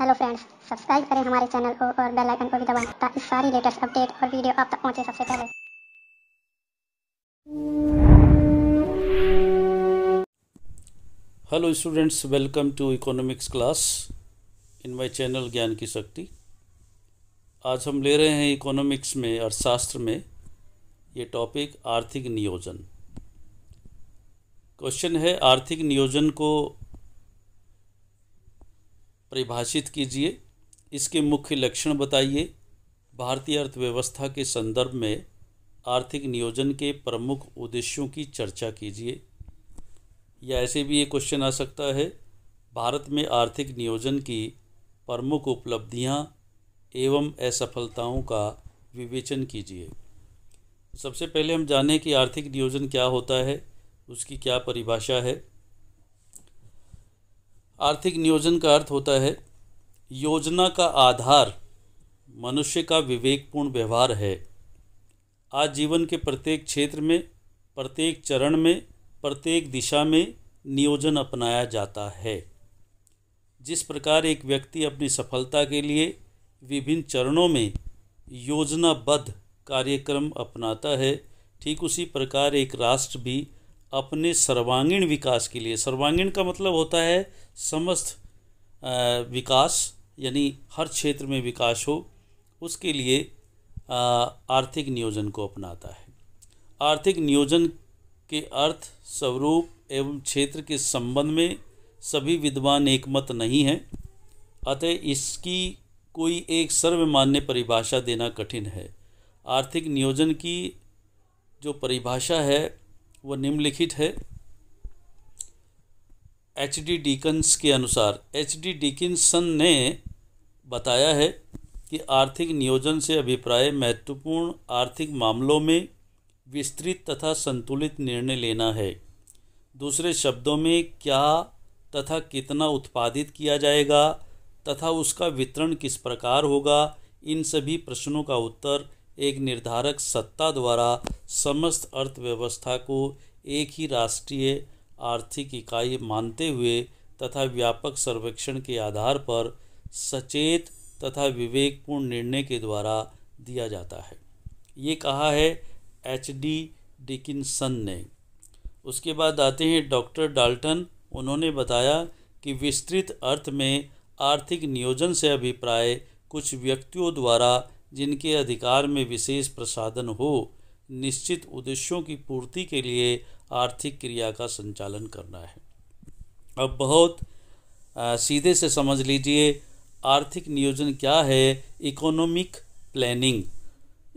hello friends subscribe करें हमारे channel को और बेल आइकन को भी दबाएं ताकि सारी लेटेस्ट अपडेट और वीडियो आप तक पहुंचे सबसे पहले hello students welcome to economics class in my channel ज्ञान की शक्ति आज हम ले रहे हैं इकोनॉमिक्स में अर्थशास्त्र में ये टॉपिक आर्थिक नियोजन क्वेश्चन है आर्थिक नियोजन को परिभाषित कीजिए इसके मुख्य लक्षण बताइए भारतीय अर्थव्यवस्था के संदर्भ में आर्थिक नियोजन के प्रमुख उद्देश्यों की चर्चा कीजिए या ऐसे भी ये क्वेश्चन आ सकता है भारत में आर्थिक नियोजन की प्रमुख उपलब्धियां एवं असफलताओं का विवेचन कीजिए सबसे पहले हम जानें कि आर्थिक नियोजन क्या होता है उसकी क्या परिभाषा है आर्थिक नियोजन का अर्थ होता है योजना का आधार मनुष्य का विवेकपूर्ण व्यवहार है आज जीवन के प्रत्येक क्षेत्र में प्रत्येक चरण में प्रत्येक दिशा में नियोजन अपनाया जाता है जिस प्रकार एक व्यक्ति अपनी सफलता के लिए विभिन्न चरणों में योजनाबद्ध कार्यक्रम अपनाता है ठीक उसी प्रकार एक राष्ट्र भी अपने सर्वांगीण विकास के लिए सर्वांगीण का मतलब होता है समस्त विकास यानी हर क्षेत्र में विकास हो उसके लिए आर्थिक नियोजन को अपनाता है आर्थिक नियोजन के अर्थ स्वरूप एवं क्षेत्र के संबंध में सभी विद्वान एकमत नहीं हैं अतः इसकी कोई एक सर्वमान्य परिभाषा देना कठिन है आर्थिक नियोजन की जो परिभाषा है वह निम्नलिखित है एच डी डीकन्स के अनुसार एच डी डिकिन्सन ने बताया है कि आर्थिक नियोजन से अभिप्राय महत्वपूर्ण आर्थिक मामलों में विस्तृत तथा संतुलित निर्णय लेना है दूसरे शब्दों में क्या तथा कितना उत्पादित किया जाएगा तथा उसका वितरण किस प्रकार होगा इन सभी प्रश्नों का उत्तर एक निर्धारक सत्ता द्वारा समस्त अर्थव्यवस्था को एक ही राष्ट्रीय आर्थिक इकाई मानते हुए तथा व्यापक सर्वेक्षण के आधार पर सचेत तथा विवेकपूर्ण निर्णय के द्वारा दिया जाता है ये कहा है एच डी डिकिनसन ने उसके बाद आते हैं डॉक्टर डाल्टन उन्होंने बताया कि विस्तृत अर्थ में आर्थिक नियोजन से अभिप्राय कुछ व्यक्तियों द्वारा जिनके अधिकार में विशेष प्रसाधन हो निश्चित उद्देश्यों की पूर्ति के लिए आर्थिक क्रिया का संचालन करना है अब बहुत आ, सीधे से समझ लीजिए आर्थिक नियोजन क्या है इकोनॉमिक प्लानिंग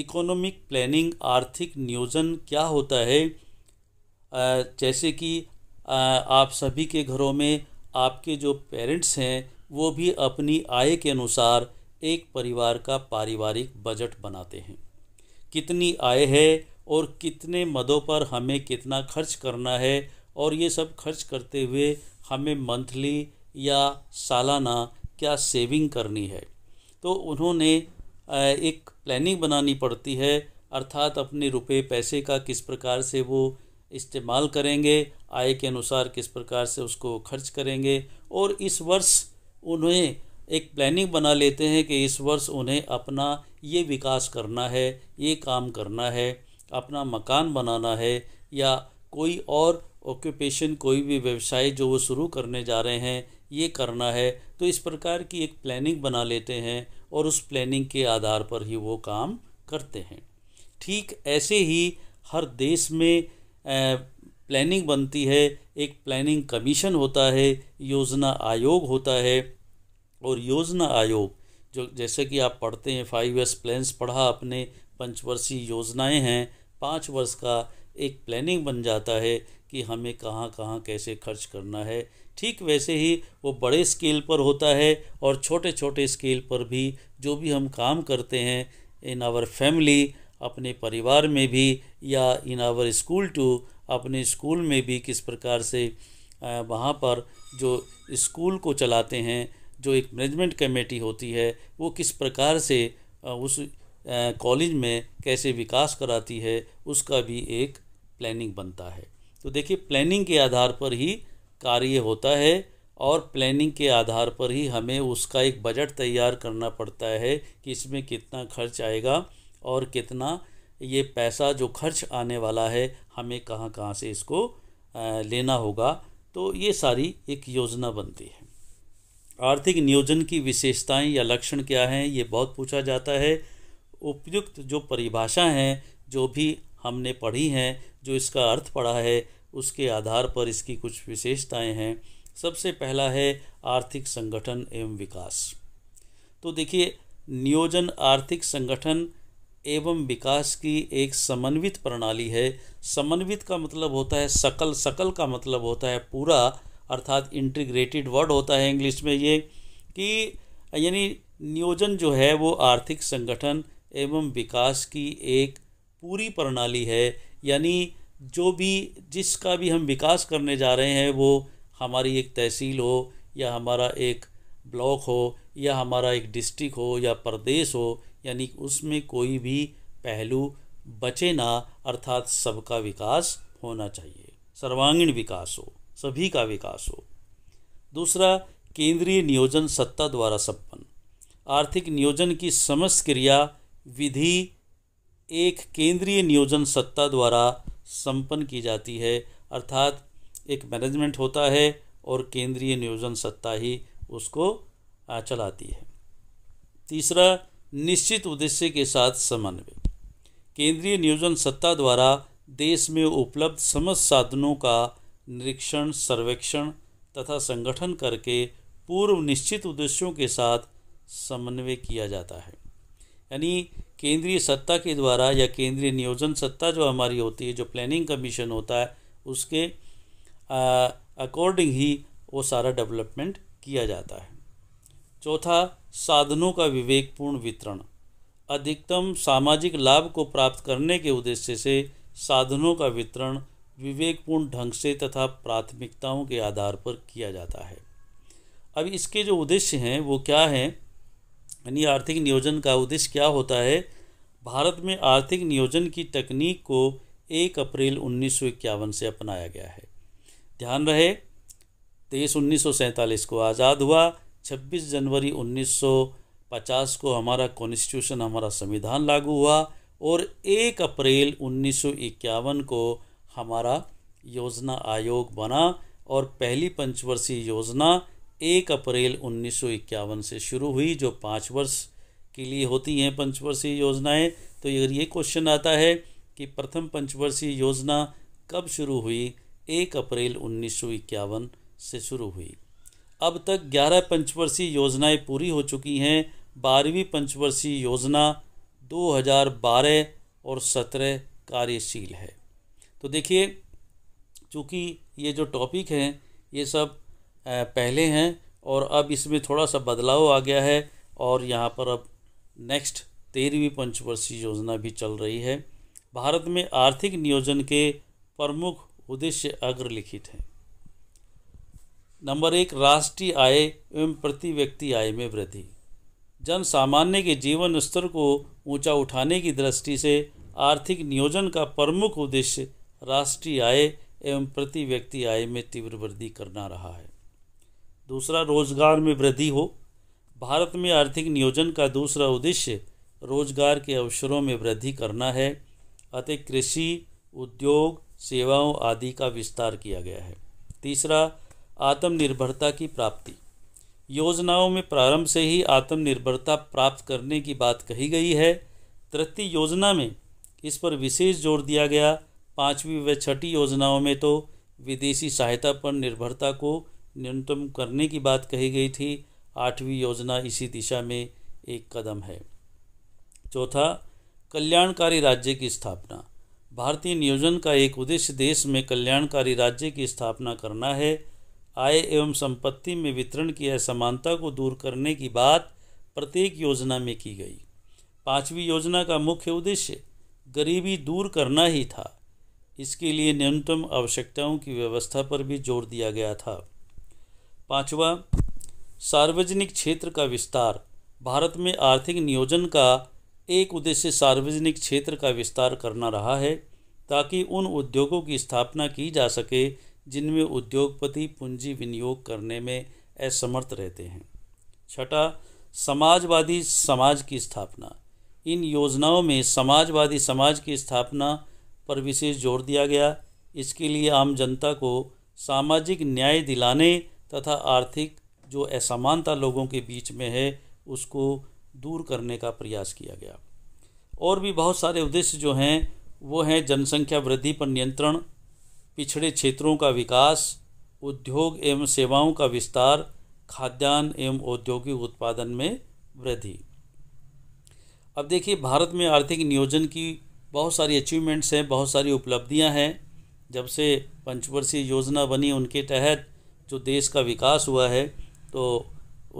इकोनॉमिक प्लानिंग आर्थिक नियोजन क्या होता है आ, जैसे कि आप सभी के घरों में आपके जो पेरेंट्स हैं वो भी अपनी आय के अनुसार एक परिवार का पारिवारिक बजट बनाते हैं कितनी आय है और कितने मदों पर हमें कितना खर्च करना है और ये सब खर्च करते हुए हमें मंथली या सालाना क्या सेविंग करनी है तो उन्होंने एक प्लानिंग बनानी पड़ती है अर्थात अपने रुपए पैसे का किस प्रकार से वो इस्तेमाल करेंगे आय के अनुसार किस प्रकार से उसको खर्च करेंगे और इस वर्ष उन्हें एक प्लानिंग बना लेते हैं कि इस वर्ष उन्हें अपना ये विकास करना है ये काम करना है अपना मकान बनाना है या कोई और ऑक्यूपेशन कोई भी व्यवसाय जो वो शुरू करने जा रहे हैं ये करना है तो इस प्रकार की एक प्लानिंग बना लेते हैं और उस प्लानिंग के आधार पर ही वो काम करते हैं ठीक ऐसे ही हर देश में प्लानिंग बनती है एक प्लानिंग कमीशन होता है योजना आयोग होता है और योजना आयोग जो जैसे कि आप पढ़ते हैं फाइव ईयर्स प्लान्स पढ़ा अपने पंचवर्षीय योजनाएं हैं पाँच वर्ष का एक प्लानिंग बन जाता है कि हमें कहाँ कहाँ कैसे खर्च करना है ठीक वैसे ही वो बड़े स्केल पर होता है और छोटे छोटे स्केल पर भी जो भी हम काम करते हैं इन आवर फैमिली अपने परिवार में भी या इन आवर स्कूल टू अपने स्कूल में भी किस प्रकार से वहाँ पर जो स्कूल को चलाते हैं जो एक मैनेजमेंट कमेटी होती है वो किस प्रकार से उस कॉलेज में कैसे विकास कराती है उसका भी एक प्लानिंग बनता है तो देखिए प्लानिंग के आधार पर ही कार्य होता है और प्लानिंग के आधार पर ही हमें उसका एक बजट तैयार करना पड़ता है कि इसमें कितना खर्च आएगा और कितना ये पैसा जो खर्च आने वाला है हमें कहाँ कहाँ से इसको लेना होगा तो ये सारी एक योजना बनती है आर्थिक नियोजन की विशेषताएं या लक्षण क्या हैं ये बहुत पूछा जाता है उपयुक्त जो परिभाषा हैं जो भी हमने पढ़ी हैं जो इसका अर्थ पढ़ा है उसके आधार पर इसकी कुछ विशेषताएं हैं सबसे पहला है आर्थिक संगठन एवं विकास तो देखिए नियोजन आर्थिक संगठन एवं विकास की एक समन्वित प्रणाली है समन्वित का मतलब होता है सकल सकल का मतलब होता है पूरा अर्थात इंटीग्रेटेड वर्ड होता है इंग्लिश में ये कि यानी नियोजन जो है वो आर्थिक संगठन एवं विकास की एक पूरी प्रणाली है यानी जो भी जिसका भी हम विकास करने जा रहे हैं वो हमारी एक तहसील हो या हमारा एक ब्लॉक हो या हमारा एक डिस्ट्रिक्ट हो या प्रदेश हो यानी उसमें कोई भी पहलू बचे ना अर्थात सबका विकास होना चाहिए सर्वांगीण विकास हो सभी का विकास हो दूसरा केंद्रीय नियोजन सत्ता द्वारा संपन्न आर्थिक नियोजन की समस्त क्रिया विधि एक केंद्रीय नियोजन सत्ता द्वारा संपन्न की जाती है अर्थात एक मैनेजमेंट होता है और केंद्रीय नियोजन सत्ता ही उसको चलाती है तीसरा निश्चित उद्देश्य के साथ समन्वय केंद्रीय नियोजन सत्ता द्वारा देश में उपलब्ध समस्त साधनों का निरीक्षण सर्वेक्षण तथा संगठन करके पूर्व निश्चित उद्देश्यों के साथ समन्वय किया जाता है यानी केंद्रीय सत्ता के द्वारा या केंद्रीय नियोजन सत्ता जो हमारी होती है जो प्लानिंग कमीशन होता है उसके अकॉर्डिंग ही वो सारा डेवलपमेंट किया जाता है चौथा साधनों का विवेकपूर्ण वितरण अधिकतम सामाजिक लाभ को प्राप्त करने के उद्देश्य से साधनों का वितरण विवेकपूर्ण ढंग से तथा प्राथमिकताओं के आधार पर किया जाता है अब इसके जो उद्देश्य हैं वो क्या हैं यानी आर्थिक नियोजन का उद्देश्य क्या होता है भारत में आर्थिक नियोजन की तकनीक को एक अप्रैल उन्नीस से अपनाया गया है ध्यान रहे देश उन्नीस को आज़ाद हुआ 26 जनवरी 1950 को हमारा कॉन्स्टिट्यूशन हमारा संविधान लागू हुआ और 1 अप्रैल उन्नीस को हमारा योजना आयोग बना और पहली पंचवर्षीय योजना एक अप्रैल उन्नीस से शुरू हुई जो पाँच वर्ष के लिए होती हैं पंचवर्षीय योजनाएं तो अगर ये क्वेश्चन आता है कि प्रथम पंचवर्षीय योजना कब शुरू हुई एक अप्रैल उन्नीस से शुरू हुई अब तक ग्यारह पंचवर्षीय योजनाएं पूरी हो चुकी हैं बारहवीं पंचवर्षीय योजना 2012 और 17 कार्यशील है तो देखिए चूँकि ये जो टॉपिक हैं ये सब पहले हैं और अब इसमें थोड़ा सा बदलाव आ गया है और यहाँ पर अब नेक्स्ट तेरहवीं पंचवर्षीय योजना भी चल रही है भारत में आर्थिक नियोजन के प्रमुख उद्देश्य अग्रलिखित हैं नंबर एक राष्ट्रीय आय एवं प्रति व्यक्ति आय में वृद्धि जन सामान्य के जीवन स्तर को ऊंचा उठाने की दृष्टि से आर्थिक नियोजन का प्रमुख उद्देश्य राष्ट्रीय आय एवं प्रति व्यक्ति आय में तीव्र वृद्धि करना रहा है दूसरा रोजगार में वृद्धि हो भारत में आर्थिक नियोजन का दूसरा उद्देश्य रोजगार के अवसरों में वृद्धि करना है अतः कृषि उद्योग सेवाओं आदि का विस्तार किया गया है तीसरा आत्मनिर्भरता की प्राप्ति योजनाओं में प्रारंभ से ही आत्मनिर्भरता प्राप्त करने की बात कही गई है तृतीय योजना में इस पर विशेष जोर दिया गया पाँचवीं व छठी योजनाओं में तो विदेशी सहायता पर निर्भरता को न्यूनतम करने की बात कही गई थी आठवीं योजना इसी दिशा में एक कदम है चौथा कल्याणकारी राज्य की स्थापना भारतीय नियोजन का एक उद्देश्य देश में कल्याणकारी राज्य की स्थापना करना है आय एवं संपत्ति में वितरण की असमानता को दूर करने की बात प्रत्येक योजना में की गई पांचवी योजना का मुख्य उद्देश्य गरीबी दूर करना ही था इसके लिए न्यूनतम आवश्यकताओं की व्यवस्था पर भी जोर दिया गया था पांचवा सार्वजनिक क्षेत्र का विस्तार भारत में आर्थिक नियोजन का एक उद्देश्य सार्वजनिक क्षेत्र का विस्तार करना रहा है ताकि उन उद्योगों की स्थापना की जा सके जिनमें उद्योगपति पूंजी विनियोग करने में असमर्थ रहते हैं छठा समाजवादी समाज की स्थापना इन योजनाओं में समाजवादी समाज की स्थापना पर विशेष जोर दिया गया इसके लिए आम जनता को सामाजिक न्याय दिलाने तथा आर्थिक जो असमानता लोगों के बीच में है उसको दूर करने का प्रयास किया गया और भी बहुत सारे उद्देश्य जो हैं वो हैं जनसंख्या वृद्धि पर नियंत्रण पिछड़े क्षेत्रों का विकास उद्योग एवं सेवाओं का विस्तार खाद्यान्न एवं औद्योगिक उत्पादन में वृद्धि अब देखिए भारत में आर्थिक नियोजन की बहुत सारी अचीवमेंट्स हैं बहुत सारी उपलब्धियां हैं जब से पंचवर्षीय योजना बनी उनके तहत जो देश का विकास हुआ है तो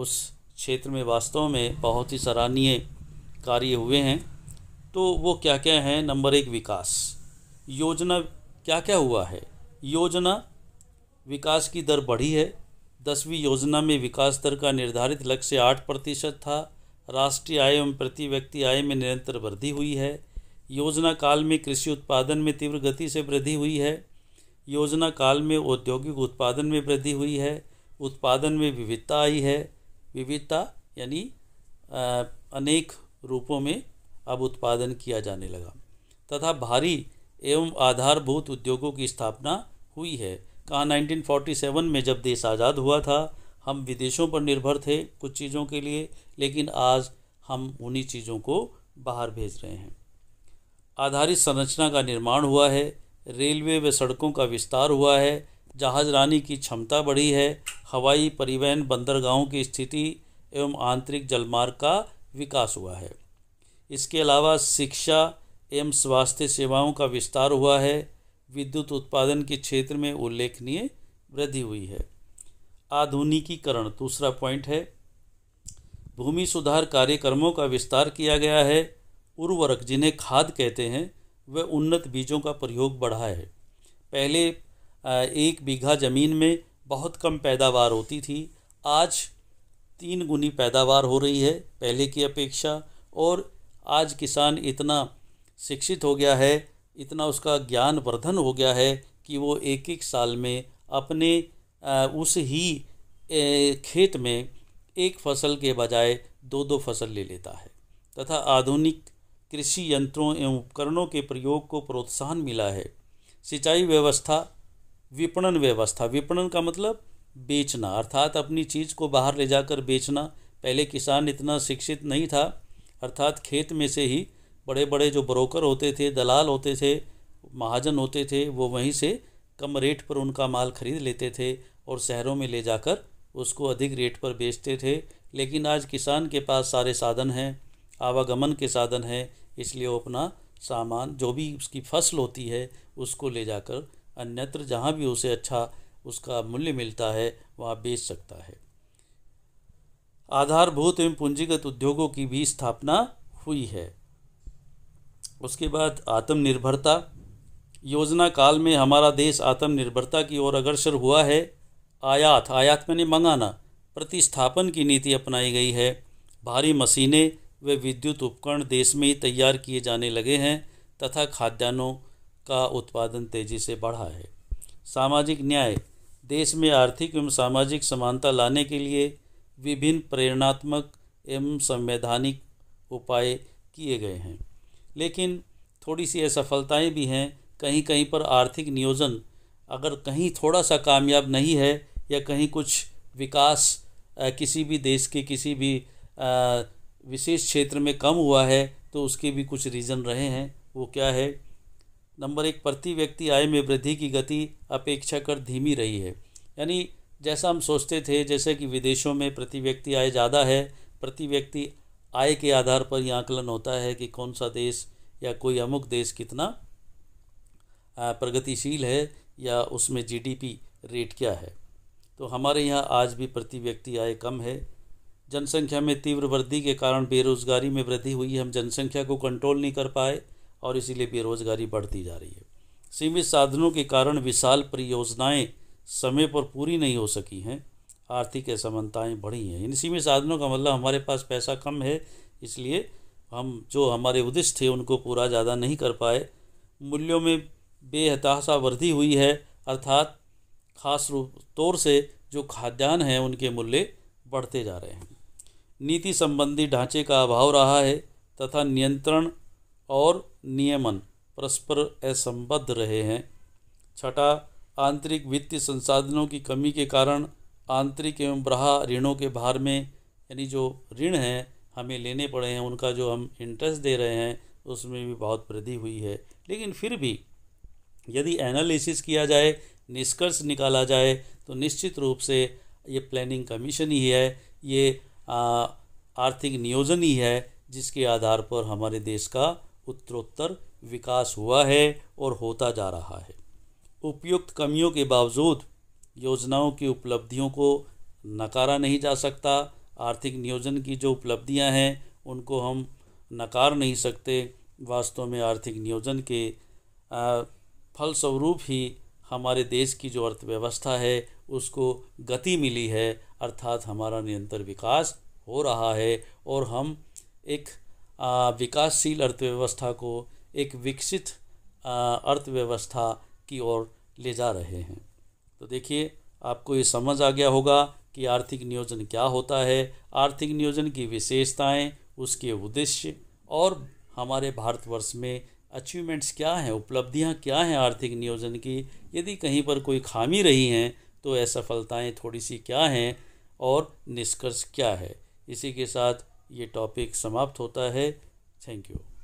उस क्षेत्र में वास्तव में बहुत ही सराहनीय कार्य हुए हैं तो वो क्या क्या हैं नंबर एक विकास योजना क्या क्या हुआ है योजना विकास की दर बढ़ी है दसवीं योजना में विकास दर का निर्धारित लक्ष्य आठ प्रतिशत था राष्ट्रीय आय एवं प्रति व्यक्ति आय में निरंतर वृद्धि हुई है योजना काल में कृषि उत्पादन में तीव्र गति से वृद्धि हुई है योजना काल में औद्योगिक उत्पादन में वृद्धि हुई है उत्पादन में विविधता आई है विविधता यानी अनेक रूपों में अब उत्पादन किया जाने लगा तथा भारी एवं आधारभूत उद्योगों की स्थापना हुई है कहा 1947 में जब देश आज़ाद हुआ था हम विदेशों पर निर्भर थे कुछ चीज़ों के लिए लेकिन आज हम उन्हीं चीज़ों को बाहर भेज रहे हैं आधारित संरचना का निर्माण हुआ है रेलवे व सड़कों का विस्तार हुआ है जहाजरानी की क्षमता बढ़ी है हवाई परिवहन बंदरगाहों की स्थिति एवं आंतरिक जलमार्ग का विकास हुआ है इसके अलावा शिक्षा एवं स्वास्थ्य सेवाओं का विस्तार हुआ है विद्युत उत्पादन के क्षेत्र में उल्लेखनीय वृद्धि हुई है आधुनिकीकरण दूसरा पॉइंट है भूमि सुधार कार्यक्रमों का विस्तार किया गया है उर्वरक जिन्हें खाद कहते हैं वह उन्नत बीजों का प्रयोग बढ़ा है पहले एक बीघा ज़मीन में बहुत कम पैदावार होती थी आज तीन गुनी पैदावार हो रही है पहले की अपेक्षा और आज किसान इतना शिक्षित हो गया है इतना उसका ज्ञान वर्धन हो गया है कि वो एक एक साल में अपने उस ही खेत में एक फसल के बजाय दो दो फसल ले लेता है तथा आधुनिक कृषि यंत्रों एवं उपकरणों के प्रयोग को प्रोत्साहन मिला है सिंचाई व्यवस्था विपणन व्यवस्था विपणन का मतलब बेचना अर्थात अपनी चीज़ को बाहर ले जाकर बेचना पहले किसान इतना शिक्षित नहीं था अर्थात खेत में से ही बड़े बड़े जो ब्रोकर होते थे दलाल होते थे महाजन होते थे वो वहीं से कम रेट पर उनका माल खरीद लेते थे और शहरों में ले जाकर उसको अधिक रेट पर बेचते थे लेकिन आज किसान के पास सारे साधन हैं आवागमन के साधन हैं इसलिए वो अपना सामान जो भी उसकी फसल होती है उसको ले जाकर अन्यत्र जहाँ भी उसे अच्छा उसका मूल्य मिलता है वहाँ बेच सकता है आधारभूत एवं पूंजीगत उद्योगों की भी स्थापना हुई है उसके बाद आत्मनिर्भरता योजना काल में हमारा देश आत्मनिर्भरता की ओर अग्रसर हुआ है आयात आयात मैंने मंगाना प्रतिस्थापन की नीति अपनाई गई है भारी मशीनें वे विद्युत उपकरण देश में ही तैयार किए जाने लगे हैं तथा खाद्यान्नों का उत्पादन तेजी से बढ़ा है सामाजिक न्याय देश में आर्थिक एवं सामाजिक समानता लाने के लिए विभिन्न प्रेरणात्मक एवं संवैधानिक उपाय किए गए हैं लेकिन थोड़ी सी असफलताएँ भी हैं कहीं कहीं पर आर्थिक नियोजन अगर कहीं थोड़ा सा कामयाब नहीं है या कहीं कुछ विकास किसी भी देश के किसी भी विशेष क्षेत्र में कम हुआ है तो उसके भी कुछ रीज़न रहे हैं वो क्या है नंबर एक प्रति व्यक्ति आय में वृद्धि की गति अपेक्षाकृत धीमी रही है यानी जैसा हम सोचते थे जैसे कि विदेशों में प्रति व्यक्ति आय ज़्यादा है प्रति व्यक्ति आय के आधार पर यह आकलन होता है कि कौन सा देश या कोई अमुक देश कितना प्रगतिशील है या उसमें जीडीपी रेट क्या है तो हमारे यहाँ आज भी प्रति व्यक्ति आय कम है जनसंख्या में तीव्र वृद्धि के कारण बेरोजगारी में वृद्धि हुई हम जनसंख्या को कंट्रोल नहीं कर पाए और इसीलिए बेरोजगारी बढ़ती जा रही है सीमित साधनों के कारण विशाल परियोजनाएं समय पर पूरी नहीं हो सकी हैं आर्थिक असमानताएँ बढ़ी हैं इन सीमित साधनों का मतलब हमारे पास पैसा कम है इसलिए हम जो हमारे उद्देश्य थे उनको पूरा ज़्यादा नहीं कर पाए मूल्यों में बेहताशा वृद्धि हुई है अर्थात खास रूप तौर से जो खाद्यान्न हैं उनके मूल्य बढ़ते जा रहे हैं नीति संबंधी ढांचे का अभाव रहा है तथा नियंत्रण और नियमन परस्पर असंबद्ध रहे हैं छठा आंतरिक वित्तीय संसाधनों की कमी के कारण आंतरिक एवं ब्राह ऋणों के भार में यानी जो ऋण हैं हमें लेने पड़े हैं उनका जो हम इंटरेस्ट दे रहे हैं उसमें भी बहुत वृद्धि हुई है लेकिन फिर भी यदि एनालिसिस किया जाए निष्कर्ष निकाला जाए तो निश्चित रूप से ये प्लानिंग कमीशन ही है ये आर्थिक नियोजन ही है जिसके आधार पर हमारे देश का उत्तरोत्तर विकास हुआ है और होता जा रहा है उपयुक्त कमियों के बावजूद योजनाओं की उपलब्धियों को नकारा नहीं जा सकता आर्थिक नियोजन की जो उपलब्धियां हैं उनको हम नकार नहीं सकते वास्तव में आर्थिक नियोजन के फलस्वरूप ही हमारे देश की जो अर्थव्यवस्था है उसको गति मिली है अर्थात हमारा निरंतर विकास हो रहा है और हम एक विकासशील अर्थव्यवस्था को एक विकसित अर्थव्यवस्था की ओर ले जा रहे हैं तो देखिए आपको ये समझ आ गया होगा कि आर्थिक नियोजन क्या होता है आर्थिक नियोजन की विशेषताएं, उसके उद्देश्य और हमारे भारतवर्ष में अचीवमेंट्स क्या हैं उपलब्धियां क्या हैं आर्थिक नियोजन की यदि कहीं पर कोई खामी रही हैं तो असफलताएँ थोड़ी सी क्या हैं और निष्कर्ष क्या है इसी के साथ ये टॉपिक समाप्त होता है थैंक यू